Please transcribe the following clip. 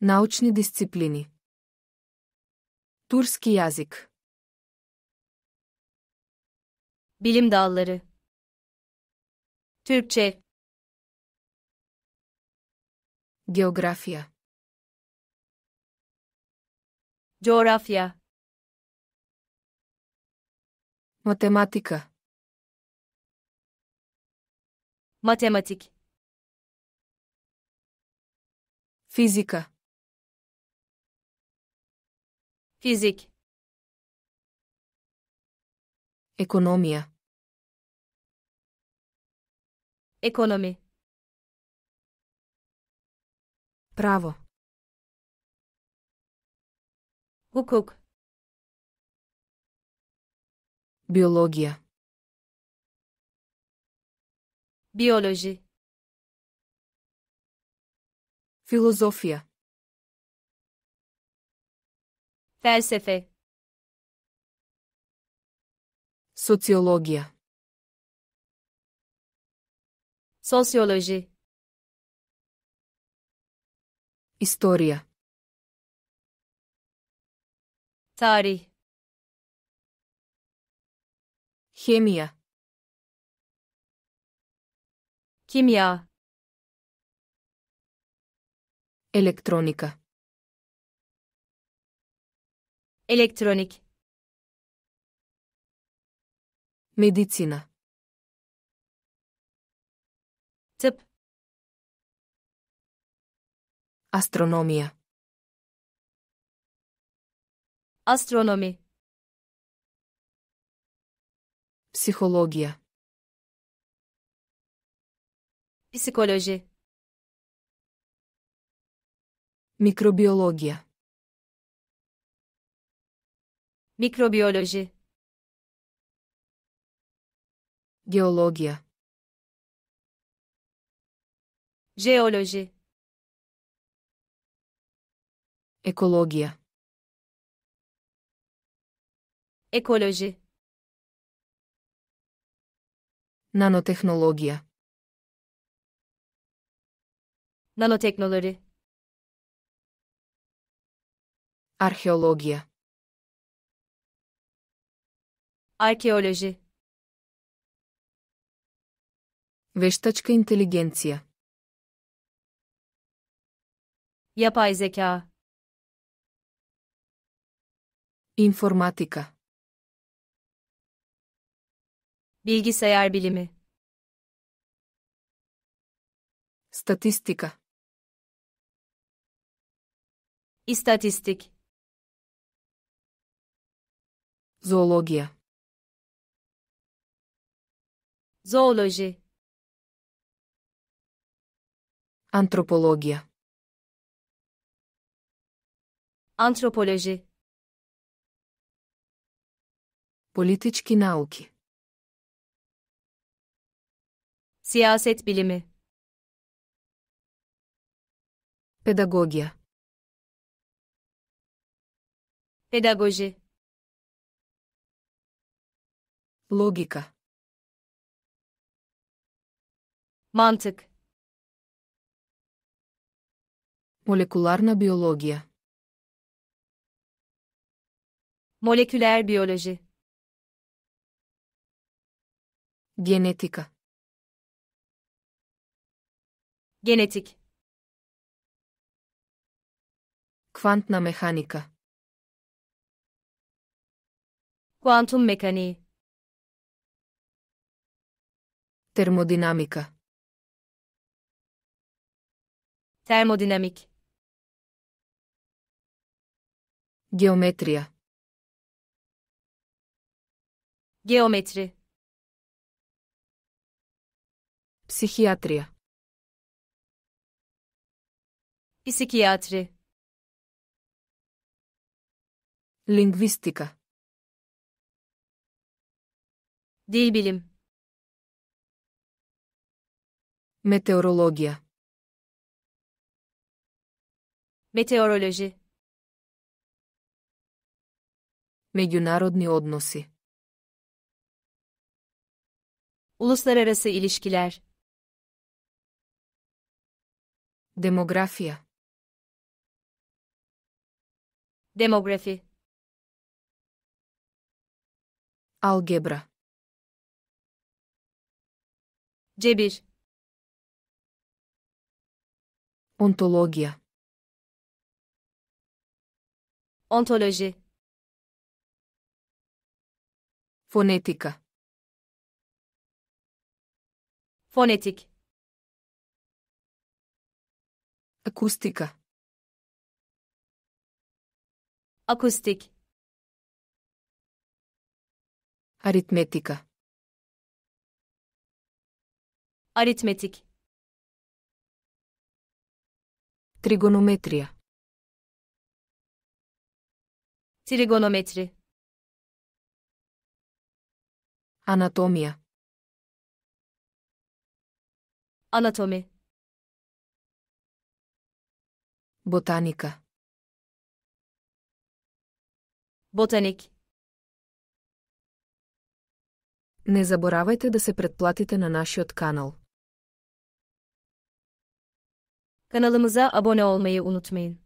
Научни дисциплини. Турски язик. Bilim dalları. Türkçe. Geografya. Coğrafya. Matematika. Matematik. Fizika. Fizik. Ekonomia. Ekonomi. Pravo. Hukuk. Biyologija. Biyoloji. Filozofija. Felsefe sociologia, sociologia, história, tari, Kimya Kimya eletrônica Elektronik. Medicina. Tıp. Astronomia. Astronomi. Psihologia. Psikoloji. Mikrobiyologia. Mikrobiyoloji Geologiya, Jeoloji Ekologiya, Ekoloji Nanotehnologya Nanoteknoloji Arheologya Arkeoloji. Veştaçka интелигенция. Yapay zeka. Informatika. Bilgisayar bilimi. Statistika. İstatistik. Zoologiya. Zooloji Antropologija Antropoloji Politički nauki Siyaset bilimi Pedagogija Pedagoji Logika Mantık Moleküler biyoloji Moleküler biyoloji Genetika Genetik Kvantna mehanika Kuantum mekaniği Termodinamika Termodinamik. Geometrija. Geometri. Psihijatrija. Psikijatri. Lingvistika. Dil bilim. Meteorologija. Meteoroloji Međunarodni odnosi Uluslararası ilişkiler Demografija Demografi Algebra Cebir Ontologija Ontoloji Fonetika. Fonetik. Akustika. Akustik. Aritmetika. Aritmetik. Trigonometria Trigonometri Anatomia Anatomi Botanica Botanik Не заборавайте да се предплатите на нашият канал. Kanalımıza abone olmayı unutmayın.